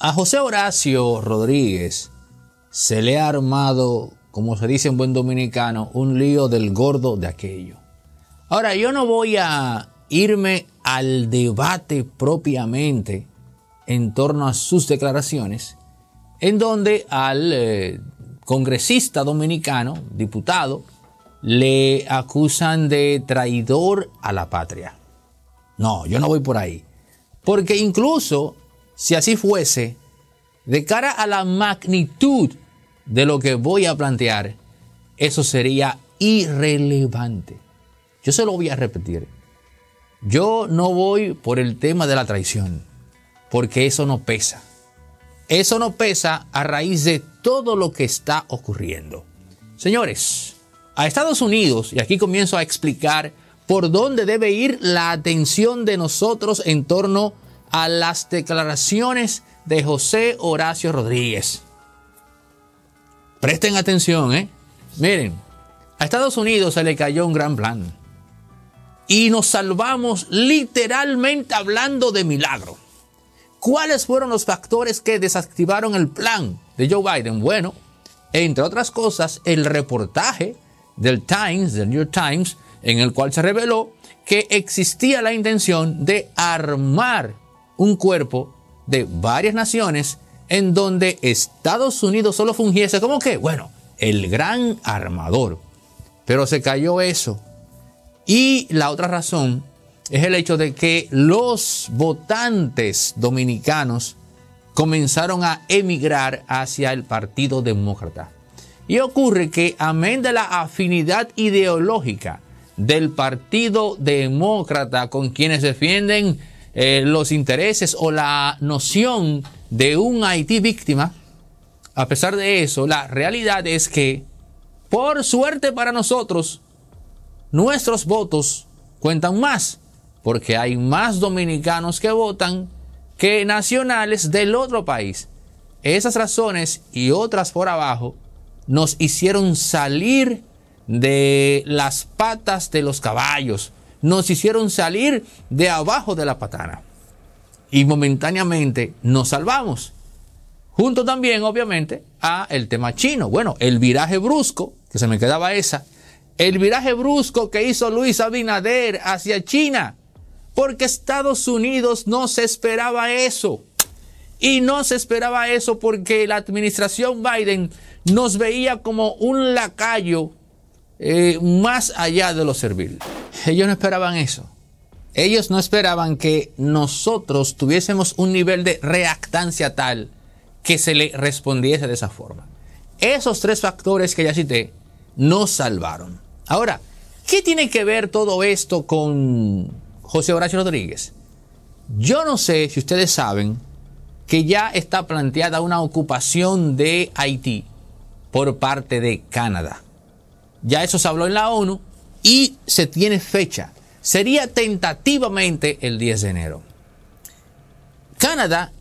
A José Horacio Rodríguez se le ha armado, como se dice en buen dominicano, un lío del gordo de aquello. Ahora, yo no voy a irme al debate propiamente en torno a sus declaraciones, en donde al eh, congresista dominicano, diputado, le acusan de traidor a la patria. No, yo no voy por ahí. Porque incluso si así fuese, de cara a la magnitud de lo que voy a plantear, eso sería irrelevante. Yo se lo voy a repetir. Yo no voy por el tema de la traición, porque eso no pesa. Eso no pesa a raíz de todo lo que está ocurriendo. Señores, a Estados Unidos, y aquí comienzo a explicar por dónde debe ir la atención de nosotros en torno a a las declaraciones de José Horacio Rodríguez. Presten atención, ¿eh? Miren, a Estados Unidos se le cayó un gran plan. Y nos salvamos literalmente hablando de milagro. ¿Cuáles fueron los factores que desactivaron el plan de Joe Biden? Bueno, entre otras cosas, el reportaje del Times, del New York Times, en el cual se reveló que existía la intención de armar un cuerpo de varias naciones en donde Estados Unidos solo fungiese como que, bueno, el gran armador. Pero se cayó eso. Y la otra razón es el hecho de que los votantes dominicanos comenzaron a emigrar hacia el Partido Demócrata. Y ocurre que, amén de la afinidad ideológica del Partido Demócrata con quienes defienden eh, los intereses o la noción de un Haití víctima, a pesar de eso, la realidad es que, por suerte para nosotros, nuestros votos cuentan más, porque hay más dominicanos que votan que nacionales del otro país. Esas razones y otras por abajo nos hicieron salir de las patas de los caballos, nos hicieron salir de abajo de la patana. Y momentáneamente nos salvamos. Junto también, obviamente, a el tema chino. Bueno, el viraje brusco, que se me quedaba esa. El viraje brusco que hizo Luis Abinader hacia China. Porque Estados Unidos no se esperaba eso. Y no se esperaba eso porque la administración Biden nos veía como un lacayo eh, más allá de lo servil. Ellos no esperaban eso. Ellos no esperaban que nosotros tuviésemos un nivel de reactancia tal que se le respondiese de esa forma. Esos tres factores que ya cité nos salvaron. Ahora, ¿qué tiene que ver todo esto con José Horacio Rodríguez? Yo no sé si ustedes saben que ya está planteada una ocupación de Haití por parte de Canadá. Ya eso se habló en la ONU y se tiene fecha. Sería tentativamente el 10 de enero. Canadá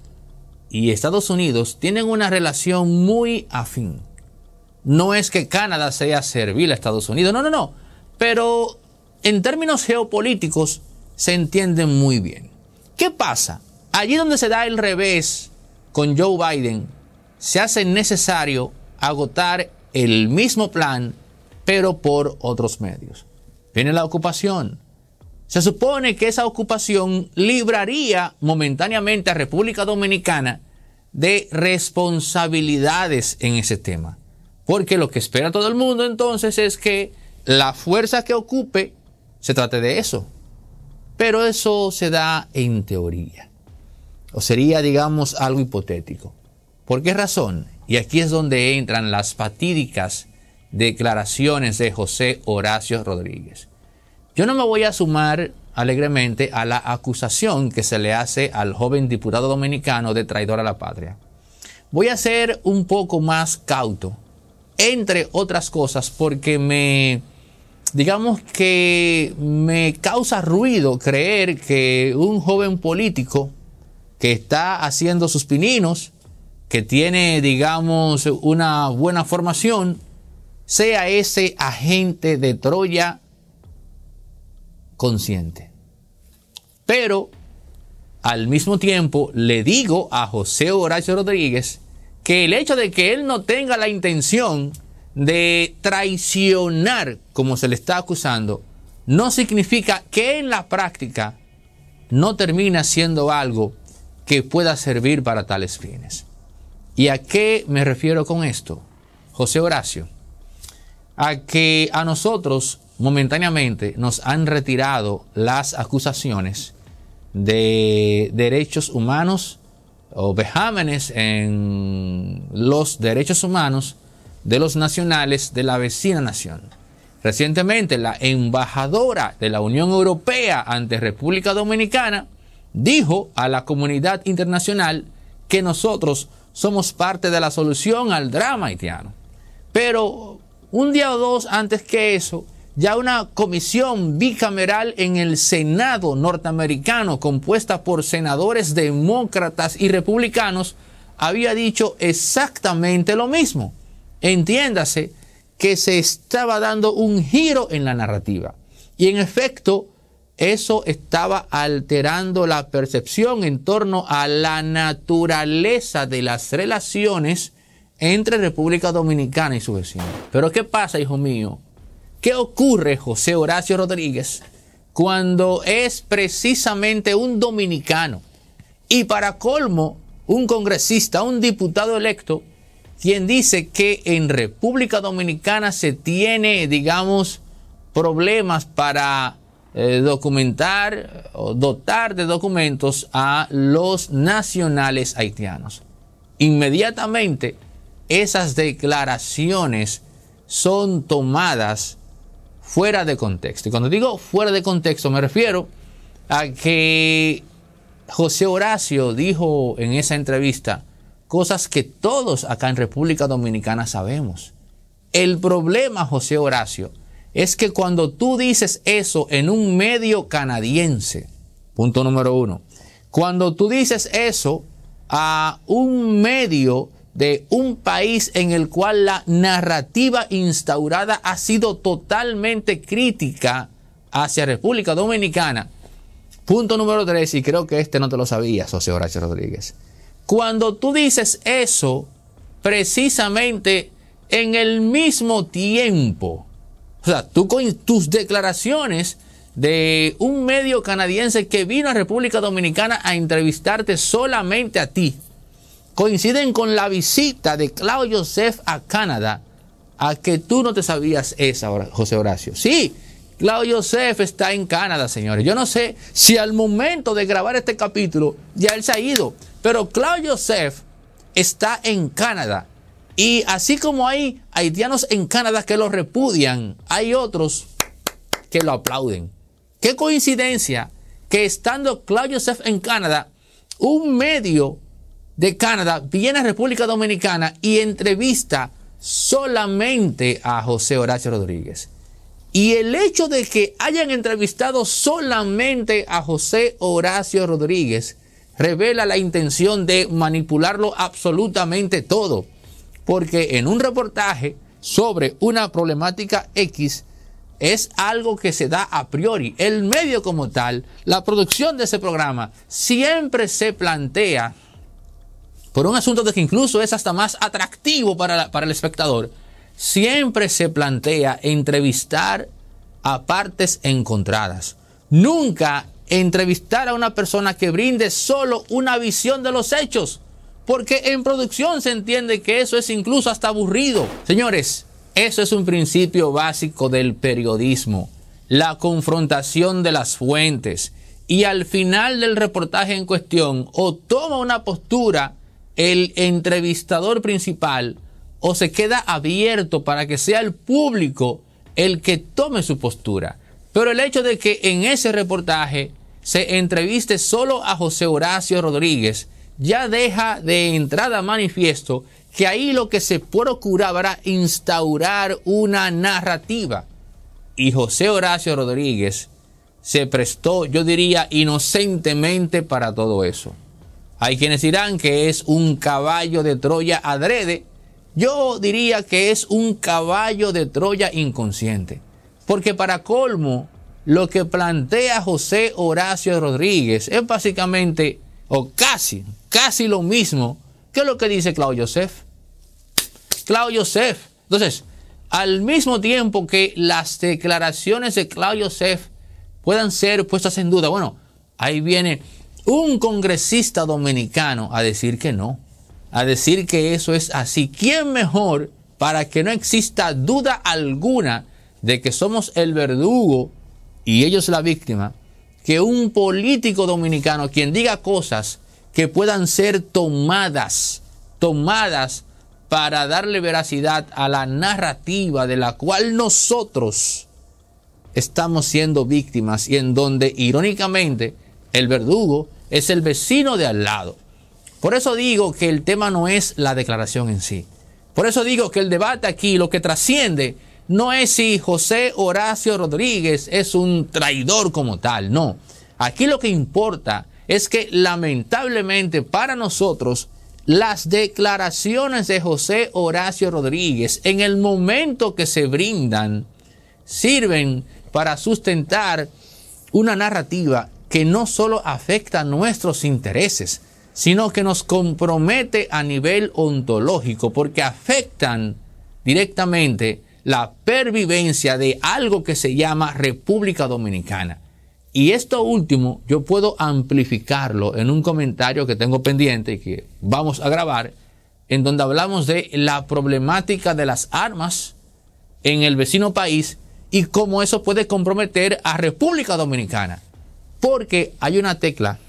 y Estados Unidos tienen una relación muy afín. No es que Canadá sea servil a Estados Unidos, no, no, no. Pero en términos geopolíticos se entienden muy bien. ¿Qué pasa? Allí donde se da el revés con Joe Biden, se hace necesario agotar el mismo plan pero por otros medios. Viene la ocupación. Se supone que esa ocupación libraría momentáneamente a República Dominicana de responsabilidades en ese tema. Porque lo que espera todo el mundo entonces es que la fuerza que ocupe se trate de eso. Pero eso se da en teoría. O sería, digamos, algo hipotético. ¿Por qué razón? Y aquí es donde entran las fatídicas declaraciones de José Horacio Rodríguez. Yo no me voy a sumar alegremente a la acusación que se le hace al joven diputado dominicano de traidor a la patria. Voy a ser un poco más cauto, entre otras cosas, porque me, digamos que me causa ruido creer que un joven político que está haciendo sus pininos, que tiene, digamos, una buena formación, sea ese agente de Troya consciente. Pero al mismo tiempo le digo a José Horacio Rodríguez que el hecho de que él no tenga la intención de traicionar, como se le está acusando, no significa que en la práctica no termina siendo algo que pueda servir para tales fines. ¿Y a qué me refiero con esto? José Horacio, a que a nosotros momentáneamente nos han retirado las acusaciones de derechos humanos o vejámenes en los derechos humanos de los nacionales de la vecina nación. Recientemente la embajadora de la Unión Europea ante República Dominicana dijo a la comunidad internacional que nosotros somos parte de la solución al drama haitiano. Pero un día o dos antes que eso, ya una comisión bicameral en el Senado norteamericano, compuesta por senadores demócratas y republicanos, había dicho exactamente lo mismo. Entiéndase que se estaba dando un giro en la narrativa. Y en efecto, eso estaba alterando la percepción en torno a la naturaleza de las relaciones entre República Dominicana y su vecino. Pero ¿qué pasa, hijo mío? ¿Qué ocurre, José Horacio Rodríguez, cuando es precisamente un dominicano y para colmo un congresista, un diputado electo, quien dice que en República Dominicana se tiene, digamos, problemas para eh, documentar o dotar de documentos a los nacionales haitianos. Inmediatamente esas declaraciones son tomadas fuera de contexto. Y cuando digo fuera de contexto me refiero a que José Horacio dijo en esa entrevista cosas que todos acá en República Dominicana sabemos. El problema, José Horacio, es que cuando tú dices eso en un medio canadiense, punto número uno, cuando tú dices eso a un medio de un país en el cual la narrativa instaurada ha sido totalmente crítica hacia República Dominicana. Punto número tres, y creo que este no te lo sabía, socio Horacio Rodríguez. Cuando tú dices eso, precisamente en el mismo tiempo, o sea, tú con tus declaraciones de un medio canadiense que vino a República Dominicana a entrevistarte solamente a ti, coinciden con la visita de Claudio Joseph a Canadá, a que tú no te sabías esa, José Horacio. Sí, Claudio Joseph está en Canadá, señores. Yo no sé si al momento de grabar este capítulo ya él se ha ido, pero Claudio Joseph está en Canadá. Y así como hay haitianos en Canadá que lo repudian, hay otros que lo aplauden. Qué coincidencia que estando Claudio Joseph en Canadá, un medio de Canadá viene a República Dominicana y entrevista solamente a José Horacio Rodríguez. Y el hecho de que hayan entrevistado solamente a José Horacio Rodríguez revela la intención de manipularlo absolutamente todo. Porque en un reportaje sobre una problemática X es algo que se da a priori. El medio como tal, la producción de ese programa, siempre se plantea por un asunto de que incluso es hasta más atractivo para, para el espectador, siempre se plantea entrevistar a partes encontradas. Nunca entrevistar a una persona que brinde solo una visión de los hechos, porque en producción se entiende que eso es incluso hasta aburrido. Señores, eso es un principio básico del periodismo, la confrontación de las fuentes. Y al final del reportaje en cuestión, o toma una postura el entrevistador principal o se queda abierto para que sea el público el que tome su postura. Pero el hecho de que en ese reportaje se entreviste solo a José Horacio Rodríguez ya deja de entrada manifiesto que ahí lo que se procuraba era instaurar una narrativa. Y José Horacio Rodríguez se prestó, yo diría, inocentemente para todo eso. Hay quienes dirán que es un caballo de Troya adrede. Yo diría que es un caballo de Troya inconsciente. Porque para colmo, lo que plantea José Horacio Rodríguez es básicamente, o casi, casi lo mismo que lo que dice Claudio Josef. Claudio Josef. Entonces, al mismo tiempo que las declaraciones de Claudio Josef puedan ser puestas en duda, bueno, ahí viene un congresista dominicano a decir que no, a decir que eso es así. ¿Quién mejor para que no exista duda alguna de que somos el verdugo y ellos la víctima que un político dominicano quien diga cosas que puedan ser tomadas, tomadas para darle veracidad a la narrativa de la cual nosotros estamos siendo víctimas y en donde irónicamente el verdugo es el vecino de al lado. Por eso digo que el tema no es la declaración en sí. Por eso digo que el debate aquí, lo que trasciende, no es si José Horacio Rodríguez es un traidor como tal, no. Aquí lo que importa es que lamentablemente para nosotros las declaraciones de José Horacio Rodríguez en el momento que se brindan sirven para sustentar una narrativa que no solo afecta nuestros intereses, sino que nos compromete a nivel ontológico, porque afectan directamente la pervivencia de algo que se llama República Dominicana. Y esto último yo puedo amplificarlo en un comentario que tengo pendiente y que vamos a grabar, en donde hablamos de la problemática de las armas en el vecino país y cómo eso puede comprometer a República Dominicana. Porque hay una tecla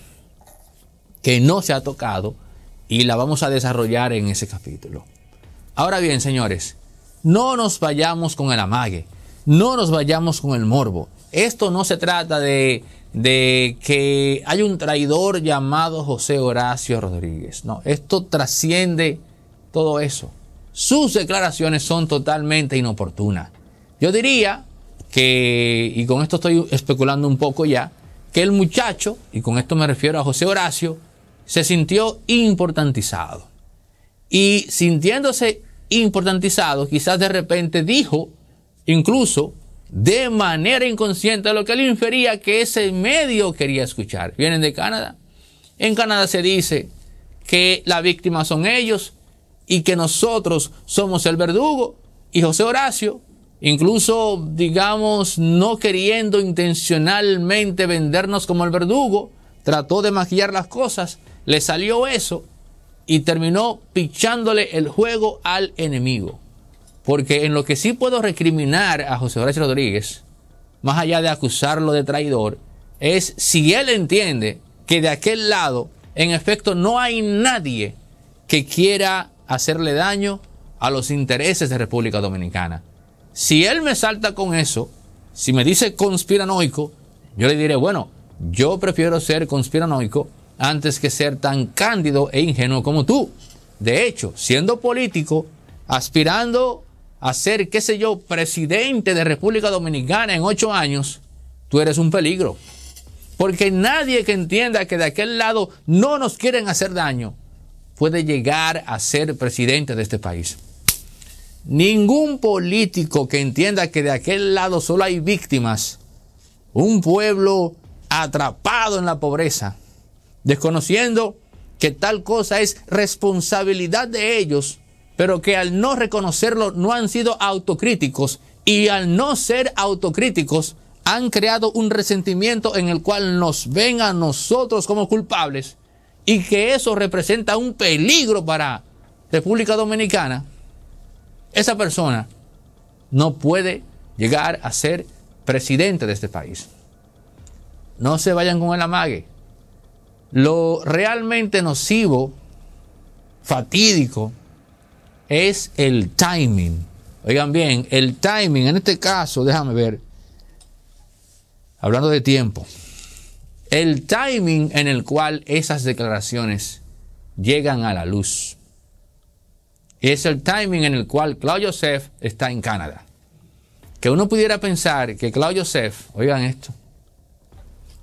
que no se ha tocado y la vamos a desarrollar en ese capítulo. Ahora bien, señores, no nos vayamos con el amague, no nos vayamos con el morbo. Esto no se trata de, de que hay un traidor llamado José Horacio Rodríguez. No, esto trasciende todo eso. Sus declaraciones son totalmente inoportunas. Yo diría que, y con esto estoy especulando un poco ya, el muchacho, y con esto me refiero a José Horacio, se sintió importantizado. Y sintiéndose importantizado, quizás de repente dijo, incluso de manera inconsciente, lo que él infería que ese medio quería escuchar. Vienen de Canadá. En Canadá se dice que la víctima son ellos y que nosotros somos el verdugo. Y José Horacio incluso digamos no queriendo intencionalmente vendernos como el verdugo, trató de maquillar las cosas, le salió eso y terminó pichándole el juego al enemigo. Porque en lo que sí puedo recriminar a José Horacio Rodríguez, más allá de acusarlo de traidor, es si él entiende que de aquel lado, en efecto, no hay nadie que quiera hacerle daño a los intereses de República Dominicana. Si él me salta con eso, si me dice conspiranoico, yo le diré, bueno, yo prefiero ser conspiranoico antes que ser tan cándido e ingenuo como tú. De hecho, siendo político, aspirando a ser, qué sé yo, presidente de República Dominicana en ocho años, tú eres un peligro. Porque nadie que entienda que de aquel lado no nos quieren hacer daño puede llegar a ser presidente de este país. Ningún político que entienda que de aquel lado solo hay víctimas, un pueblo atrapado en la pobreza, desconociendo que tal cosa es responsabilidad de ellos, pero que al no reconocerlo no han sido autocríticos y al no ser autocríticos han creado un resentimiento en el cual nos ven a nosotros como culpables y que eso representa un peligro para República Dominicana. Esa persona no puede llegar a ser presidente de este país. No se vayan con el amague. Lo realmente nocivo, fatídico, es el timing. Oigan bien, el timing, en este caso, déjame ver, hablando de tiempo, el timing en el cual esas declaraciones llegan a la luz es el timing en el cual Claudio Joseph está en Canadá. Que uno pudiera pensar que Claudio Joseph, oigan esto,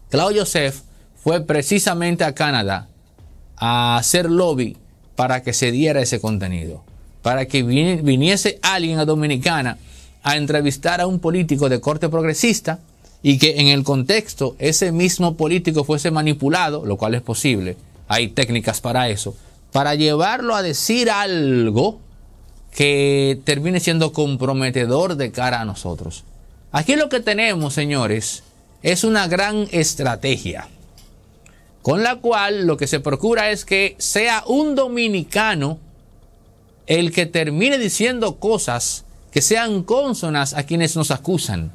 Claudio Joseph fue precisamente a Canadá a hacer lobby para que se diera ese contenido, para que viniese alguien a Dominicana a entrevistar a un político de corte progresista y que en el contexto ese mismo político fuese manipulado, lo cual es posible, hay técnicas para eso, para llevarlo a decir algo que termine siendo comprometedor de cara a nosotros. Aquí lo que tenemos, señores, es una gran estrategia, con la cual lo que se procura es que sea un dominicano el que termine diciendo cosas que sean consonas a quienes nos acusan,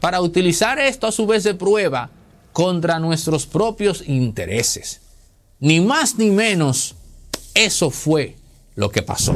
para utilizar esto a su vez de prueba contra nuestros propios intereses. Ni más ni menos eso fue lo que pasó.